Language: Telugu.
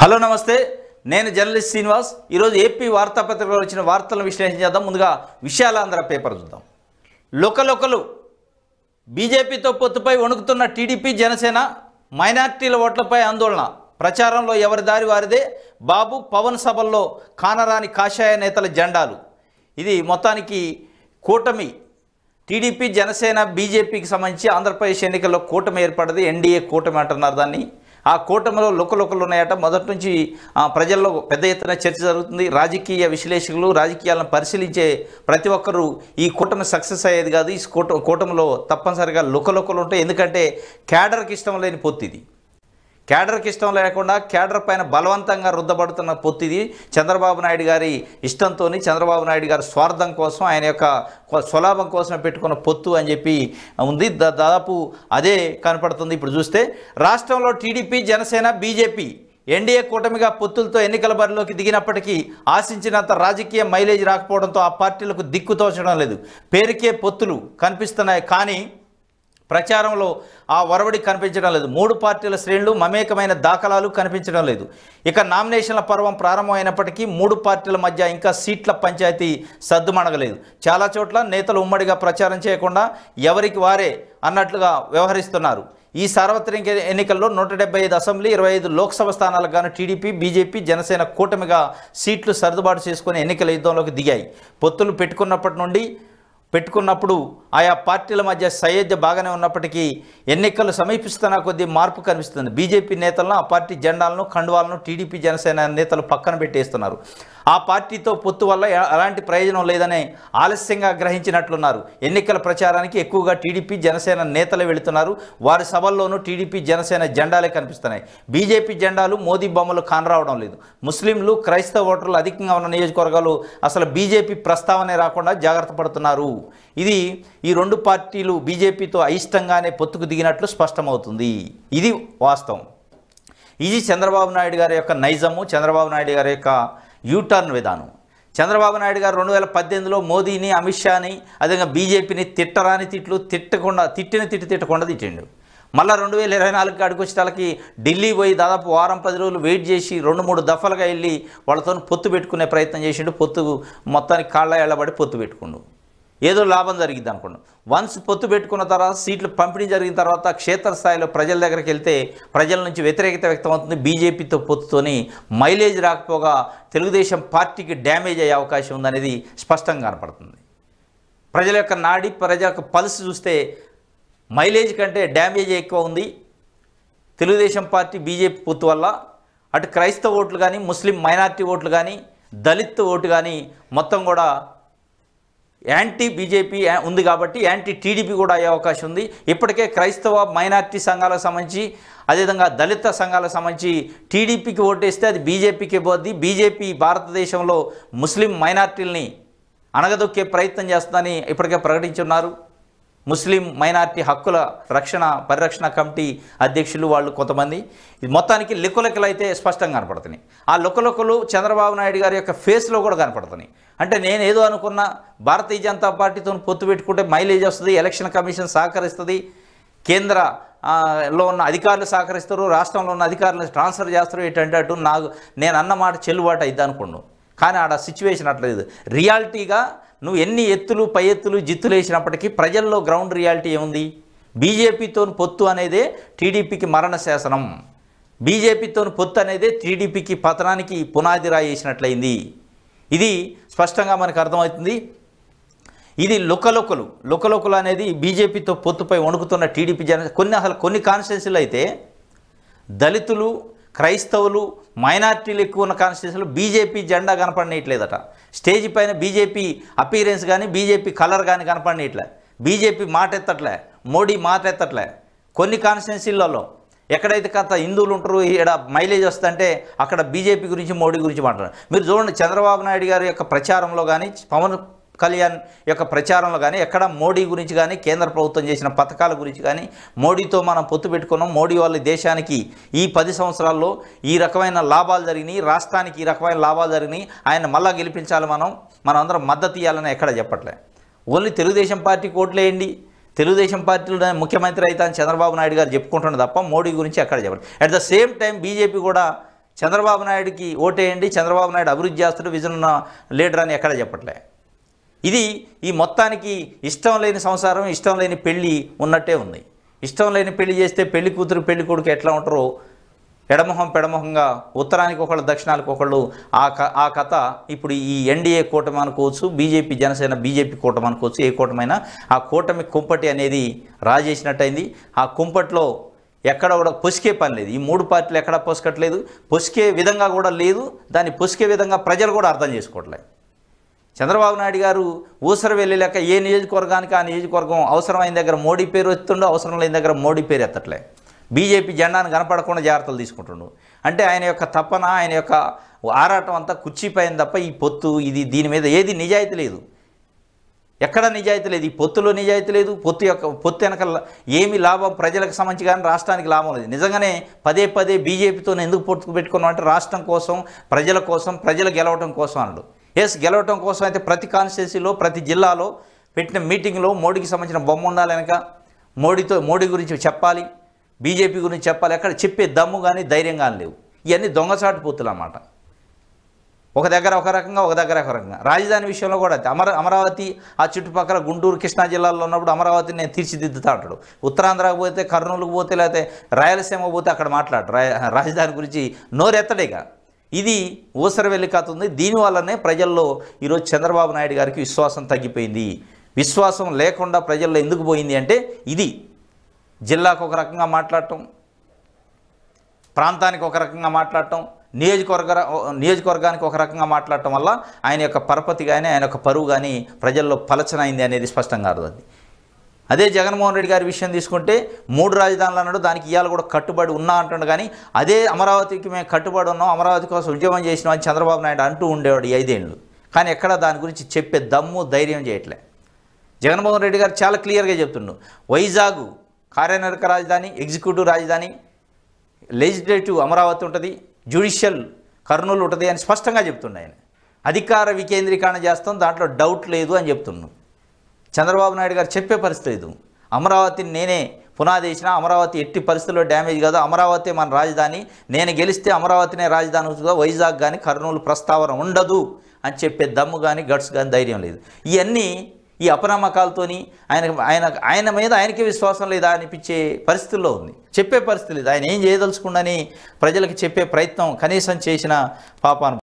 హలో నమస్తే నేను జర్నలిస్ట్ శ్రీనివాస్ ఈరోజు ఏపీ వార్తాపత్రికలో వచ్చిన వార్తలను విశ్లేషణ చేద్దాం ముందుగా విశాలాంధ్ర పేపర్ చూద్దాం లొకలొకలు బీజేపీతో పొత్తుపై వణుకుతున్న టీడీపీ జనసేన మైనార్టీల ఓట్లపై ఆందోళన ప్రచారంలో ఎవరి దారి వారిదే బాబు పవన్ సభల్లో కానరాని కాషాయ నేతల జెండాలు ఇది మొత్తానికి కూటమి టీడీపీ జనసేన బీజేపీకి సంబంధించి ఆంధ్రప్రదేశ్ ఎన్నికల్లో కూటమి ఏర్పడింది ఎన్డీఏ కూటమి అంటున్నారు దాన్ని ఆ కూటమిలో లుకలుకలు ఉన్నాయట మొదటి నుంచి ప్రజల్లో పెద్ద ఎత్తున చర్చ జరుగుతుంది రాజకీయ విశ్లేషకులు రాజకీయాలను పరిశీలించే ప్రతి ఒక్కరూ ఈ కూటమి సక్సెస్ అయ్యేది కాదు ఈ కూట కూటమిలో తప్పనిసరిగా లుకలుకలు ఉంటాయి ఎందుకంటే క్యాడర్కి ఇష్టం లేని పొత్తిది కేడర్కి ఇష్టం లేకుండా కేడర్ పైన బలవంతంగా రుద్దబడుతున్న పొత్తిది చంద్రబాబు నాయుడు గారి ఇష్టంతో చంద్రబాబు నాయుడు గారి స్వార్థం కోసం ఆయన యొక్క స్వలాభం కోసం పెట్టుకున్న పొత్తు అని చెప్పి ఉంది దాదాపు అదే కనపడుతుంది ఇప్పుడు చూస్తే రాష్ట్రంలో టీడీపీ జనసేన బీజేపీ ఎన్డీఏ కూటమిగా పొత్తులతో ఎన్నికల బరిలోకి దిగినప్పటికీ ఆశించినంత రాజకీయ మైలేజ్ రాకపోవడంతో ఆ పార్టీలకు దిక్కు తోచడం లేదు పేరుకే పొత్తులు కనిపిస్తున్నాయి కానీ ప్రచారంలో ఆ ఒరవడి కనిపించడం లేదు మూడు పార్టీల శ్రేణులు మమేకమైన దాఖలాలు కనిపించడం లేదు ఇక నామినేషన్ల పర్వం ప్రారంభమైనప్పటికీ మూడు పార్టీల మధ్య ఇంకా సీట్ల పంచాయతీ సర్దుమణగలేదు చాలా చోట్ల నేతలు ఉమ్మడిగా ప్రచారం చేయకుండా ఎవరికి వారే అన్నట్లుగా వ్యవహరిస్తున్నారు ఈ సార్వత్రిక ఎన్నికల్లో నూట డెబ్బై ఐదు అసెంబ్లీ ఇరవై ఐదు లోక్సభ స్థానాలకు గాను టీడీపీ బీజేపీ జనసేన కూటమిగా సీట్లు సర్దుబాటు చేసుకుని ఎన్నికల యుద్ధంలోకి దిగాయి పొత్తులు పెట్టుకున్నప్పటి నుండి పెట్టుకున్నప్పుడు ఆయా పార్టీల మధ్య సయోధ్య బాగానే ఉన్నప్పటికీ ఎన్నికలు సమీపిస్తున్న కొద్దీ మార్పు కనిపిస్తుంది బీజేపీ నేతలను ఆ పార్టీ జెండాలను ఖండువాలను టీడీపీ జనసేన నేతలు పక్కన పెట్టేస్తున్నారు ఆ పార్టీతో పొత్తు వల్ల ఎలాంటి ప్రయోజనం లేదని ఆలస్యంగా గ్రహించినట్లున్నారు ఎన్నికల ప్రచారానికి ఎక్కువగా టీడీపీ జనసేన నేతలు వెళుతున్నారు వారి సభల్లోనూ టీడీపీ జనసేన జెండాలే కనిపిస్తున్నాయి బీజేపీ జెండాలు మోదీ బొమ్మలు కానరావడం లేదు ముస్లింలు క్రైస్తవ ఓటర్లు అధికంగా ఉన్న నియోజకవర్గాలు అసలు బీజేపీ ప్రస్తావనే రాకుండా జాగ్రత్త పడుతున్నారు ఇది ఈ రెండు పార్టీలు బీజేపీతో అయిష్టంగానే పొత్తుకు దిగినట్లు స్పష్టమవుతుంది ఇది వాస్తవం ఇది చంద్రబాబు నాయుడు గారి యొక్క నైజము చంద్రబాబు నాయుడు గారి యొక్క యూటర్న్ విధానం చంద్రబాబు నాయుడు గారు రెండు వేల పద్దెనిమిదిలో మోదీని అమిత్ షాని అదేవిధంగా బీజేపీని తిట్టరాని తిట్లు తిట్టకుండా తిట్టిన తిట్టి తిట్టకుండా తిట్టిండు మళ్ళీ రెండు వేల ఇరవై నాలుగు కాడికి ఢిల్లీ పోయి దాదాపు వారం పది రోజులు వెయిట్ చేసి రెండు మూడు దఫలుగా వెళ్ళి వాళ్ళతో పొత్తు పెట్టుకునే ప్రయత్నం చేసిండు పొత్తు మొత్తానికి కాళ్ళ ఎళ్ళబడి పొత్తు పెట్టుకుండు ఏదో లాభం జరిగింది అనుకున్నాం వన్స్ పొత్తు పెట్టుకున్న తర్వాత సీట్లు పంపిణీ జరిగిన తర్వాత క్షేత్రస్థాయిలో ప్రజల దగ్గరికి వెళ్తే ప్రజల నుంచి వ్యతిరేకత వ్యక్తమవుతుంది బీజేపీతో పొత్తుతోని మైలేజ్ రాకపోగా తెలుగుదేశం పార్టీకి డ్యామేజ్ అయ్యే అవకాశం ఉందనేది స్పష్టంగా కనపడుతుంది ప్రజల యొక్క నాడి ప్రజల యొక్క పల్స్ చూస్తే మైలేజ్ కంటే డ్యామేజ్ ఎక్కువ ఉంది తెలుగుదేశం పార్టీ బీజేపీ పొత్తు వల్ల అటు క్రైస్తవ ఓట్లు కానీ ముస్లిం మైనార్టీ ఓట్లు కానీ దళిత్ ఓటు కానీ మొత్తం కూడా యాంటీ బీజేపీ ఉంది కాబట్టి యాంటీ టీడీపీ కూడా అయ్యే అవకాశం ఉంది ఇప్పటికే క్రైస్తవ మైనార్టీ సంఘాలకు సంబంధించి అదేవిధంగా దళిత సంఘాలకు సంబంధించి టీడీపీకి ఓటేస్తే అది బీజేపీకి పోద్ది బీజేపీ భారతదేశంలో ముస్లిం మైనార్టీలని అణగదొక్కే ప్రయత్నం చేస్తుందని ఇప్పటికే ప్రకటించున్నారు ముస్లిం మైనార్టీ హక్కుల రక్షణ పరిరక్షణ కమిటీ అధ్యక్షులు వాళ్ళు కొంతమంది మొత్తానికి లిక్కులెక్కలు అయితే స్పష్టంగా కనపడుతున్నాయి ఆ లుక్కలొక్కలు చంద్రబాబు నాయుడు గారి యొక్క ఫేస్లో కూడా కనపడుతున్నాయి అంటే నేను ఏదో అనుకున్న భారతీయ జనతా పార్టీతో పొత్తు పెట్టుకుంటే మైలేజ్ వస్తుంది ఎలక్షన్ కమిషన్ సహకరిస్తుంది కేంద్ర లో ఉన్న అధికారులు సహకరిస్తారు రాష్ట్రంలో ఉన్న అధికారులు ట్రాన్స్ఫర్ చేస్తారు ఏంటంటే నాకు నేను అన్నమాట చెల్లుబాటు అయిద్దా అనుకున్నాను కానీ ఆడ సిచ్యువేషన్ అట్లేదు రియాలిటీగా నువ్వు ఎన్ని ఎత్తులు పై ఎత్తులు జిత్తులు వేసినప్పటికీ ప్రజల్లో గ్రౌండ్ రియాలిటీ ఏముంది బీజేపీతో పొత్తు అనేదే టీడీపీకి మరణ శాసనం బీజేపీతో పొత్తు అనేదే టీడీపీకి పతనానికి పునాది రాయేసినట్లయింది ఇది స్పష్టంగా మనకు అర్థమవుతుంది ఇది లుకలొకలు లుకలొకలు అనేది బీజేపీతో పొత్తుపై వణుకుతున్న టీడీపీ జన కొన్ని అసలు కొన్ని కాన్స్టిట్యూన్సీలు అయితే దళితులు క్రైస్తవులు మైనార్టీలు ఎక్కువ ఉన్న కాన్స్టిట్యూన్సీలు బీజేపీ జెండా కనపడనేయట్లేదట స్టేజ్ పైన బీజేపీ అపీరెన్స్ కానీ బీజేపీ కలర్ కానీ కనపడి ఇట్లా బీజేపీ మాట ఎత్తట్లే మోడీ మాట ఎత్తట్లే కొన్ని కాన్స్టిట్యున్సీలలో ఎక్కడైతే కాస్త హిందువులు ఉంటారు ఇక్కడ మైలేజ్ వస్తుంటే అక్కడ బీజేపీ గురించి మోడీ గురించి మాట్లాడారు మీరు చూడండి చంద్రబాబు నాయుడు గారి యొక్క ప్రచారంలో కానీ పవన్ కళ్యాణ్ యొక్క ప్రచారంలో కానీ ఎక్కడ మోడీ గురించి కానీ కేంద్ర ప్రభుత్వం చేసిన పథకాల గురించి కానీ మోడీతో మనం పొత్తు పెట్టుకున్నాం మోడీ వాళ్ళ దేశానికి ఈ పది సంవత్సరాల్లో ఈ రకమైన లాభాలు జరిగినాయి రాష్ట్రానికి ఈ రకమైన లాభాలు జరిగినాయి ఆయన మళ్ళా గెలిపించాలి మనం మనం అందరం మద్దతు ఇవ్వాలని ఎక్కడ చెప్పట్లే ఓన్లీ తెలుగుదేశం పార్టీ కోట్లేయండి తెలుగుదేశం పార్టీలో ముఖ్యమంత్రి అయితే చంద్రబాబు నాయుడు గారు చెప్పుకుంటున్నారు తప్ప మోడీ గురించి ఎక్కడ చెప్పండి at the same time BJP కూడా చంద్రబాబు నాయుడుకి ఓటేయండి చంద్రబాబు నాయుడు అభివృద్ధి చేస్తున్న విజన్ లీడర్ అని ఎక్కడ చెప్పట్లే ఇది ఈ మొత్తానికి ఇష్టం లేని సంసారం ఇష్టం లేని పెళ్ళి ఉన్నట్టే ఉంది ఇష్టం లేని పెళ్లి చేస్తే పెళ్లి కూతురు పెళ్లి కొడుకు ఎట్లా ఉంటారో ఎడమొహం పెడమొహంగా ఉత్తరానికి ఒకళ్ళు దక్షిణానికి ఒకళ్ళు ఆ క ఆ కథ ఇప్పుడు ఈ ఎన్డీఏ కూటమి అనుకోవచ్చు బీజేపీ జనసేన బీజేపీ కూటమి అనుకోవచ్చు ఏ కూటమైనా ఆ కూటమి కుంపటి అనేది రాజేసినట్టయింది ఆ కుంపట్లో ఎక్కడ కూడా పొసికే పని లేదు ఈ మూడు పార్టీలు ఎక్కడా పొసకట్లేదు పొసికే విధంగా కూడా లేదు దాన్ని పొసికే విధంగా ప్రజలు కూడా అర్థం చేసుకోవట్లేదు చంద్రబాబు నాయుడు గారు ఊసర వెళ్ళి ఏ నియోజకవర్గానికి ఆ నియోజకవర్గం అవసరమైన దగ్గర మోడీ పేరు ఎత్తుండో అవసరం లేని దగ్గర మోడీ పేరు ఎత్తట్లే బీజేపీ జెండాను కనపడకుండా జాగ్రత్తలు తీసుకుంటుండు అంటే ఆయన యొక్క తపన ఆయన యొక్క ఆరాటం అంతా కుర్చీపోయింది తప్ప ఈ పొత్తు ఇది దీని మీద ఏది నిజాయితీ లేదు ఎక్కడ నిజాయితీ లేదు ఈ పొత్తులో నిజాయితీ లేదు పొత్తు యొక్క పొత్తు వెనక ఏమి లాభం ప్రజలకు సంబంధించి కానీ రాష్ట్రానికి లాభం లేదు నిజంగానే పదే పదే బీజేపీతో ఎందుకు పొత్తుకు పెట్టుకున్నాం అంటే రాష్ట్రం కోసం ప్రజల కోసం ప్రజలు గెలవడం కోసం అన్నాడు ఎస్ గెలవటం కోసం అయితే ప్రతి కాన్స్టిట్యూన్సీలో ప్రతి జిల్లాలో పెట్టిన మీటింగ్లో మోడీకి సంబంధించిన బొమ్మ ఉండాలి మోడీతో మోడీ గురించి చెప్పాలి బీజేపీ గురించి చెప్పాలి అక్కడ చెప్పే దమ్ము కానీ ధైర్యం కానీ లేవు ఇవన్నీ దొంగచాటు పూతులు అన్నమాట ఒక దగ్గర ఒక రకంగా ఒక దగ్గర ఒక రకంగా రాజధాని విషయంలో కూడా అమర అమరావతి ఆ చుట్టుపక్కల గుంటూరు కృష్ణా జిల్లాలో ఉన్నప్పుడు అమరావతిని నేను తీర్చిదిద్దుతా అంటాడు ఉత్తరాంధ్రకు పోతే కర్నూలుకు పోతే లేకపోతే రాయలసీమకు పోతే అక్కడ మాట్లాడు రాజధాని గురించి నోరెత్తడేగా ఇది ఊసరవెల్లి కాతుంది దీనివల్లనే ప్రజల్లో ఈరోజు చంద్రబాబు నాయుడు గారికి విశ్వాసం తగ్గిపోయింది విశ్వాసం లేకుండా ప్రజల్లో ఎందుకు పోయింది అంటే ఇది జిల్లాకు ఒక రకంగా మాట్లాడటం ప్రాంతానికి ఒక రకంగా మాట్లాడటం నియోజకవర్గ నియోజకవర్గానికి ఒక రకంగా మాట్లాడటం వల్ల ఆయన యొక్క పరపతి కానీ ఆయన యొక్క పరువు కానీ ప్రజల్లో పలచనైంది అనేది స్పష్టంగా అర్థమైంది అదే జగన్మోహన్ రెడ్డి గారి విషయం తీసుకుంటే మూడు రాజధానులు అన్నాడు దానికి ఇవాళ కూడా కట్టుబడి ఉన్నా అంటున్నాడు కానీ అదే అమరావతికి మేము కట్టుబడి ఉన్నాం అమరావతి కోసం ఉద్యమం చేసినాం అని చంద్రబాబు నాయుడు అంటూ ఉండేవాడు ఐదేళ్ళు కానీ ఎక్కడ దాని గురించి చెప్పే దమ్ము ధైర్యం చేయట్లే జగన్మోహన్ రెడ్డి గారు చాలా క్లియర్గా చెప్తుండు వైజాగ్ కార్యనిర్వహక రాజధాని ఎగ్జిక్యూటివ్ రాజధాని లెజిస్లేటివ్ అమరావతి ఉంటుంది జ్యుడిషియల్ కర్నూలు ఉంటుంది అని స్పష్టంగా చెప్తున్నాడు ఆయన అధికార వికేంద్రీకరణ చేస్తాం దాంట్లో డౌట్ లేదు అని చెప్తున్నాను చంద్రబాబు నాయుడు గారు చెప్పే పరిస్థితి లేదు అమరావతిని నేనే పునాది ఇచ్చిన అమరావతి ఎట్టి పరిస్థితుల్లో డ్యామేజ్ కాదు అమరావతి మన రాజధాని నేను గెలిస్తే అమరావతినే రాజధాని వైజాగ్ కానీ కర్నూలు ప్రస్తావన ఉండదు అని చెప్పే దమ్ము కానీ గట్స్ కానీ ధైర్యం లేదు ఇవన్నీ ఈ అపనమ్మకాలతో ఆయన ఆయన ఆయన మీద ఆయనకే విశ్వాసం లేదా అనిపించే పరిస్థితుల్లో ఉంది చెప్పే పరిస్థితి లేదు ఆయన ఏం చేయదలుచుకుండని ప్రజలకు చెప్పే ప్రయత్నం కనీసం చేసిన పాపాను